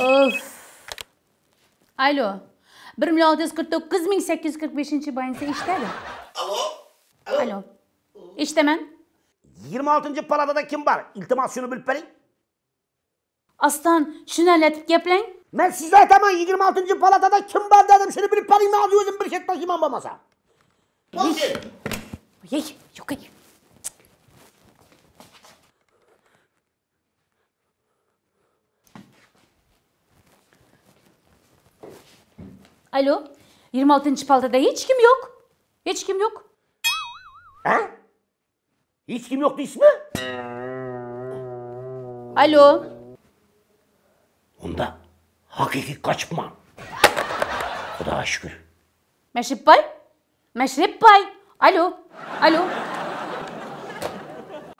of alo bir million olti yuz qirq to'qqiz ming sakkiz yuz qirq beshinchi больница eshitadi alo alo eshitaman yigirma oltinchi palatada kim bor iltimos shuni bilib bering oston shuni anglatib gaplang man sizga aytaman yigirma oltinchi palatada kim bor dedim shuni bilib bering man o'zim bir chetdan kelman bo'lmasa yo'q yo'q Alo. 26. paltada hiç kim yok. Hiç kim yok. Ha? Hiç kim yoktu ismi? Alo. Onda hakiki kaçma. Kudağa şükür. Meşrep Bay. Meşrep Bay. Alo. Alo.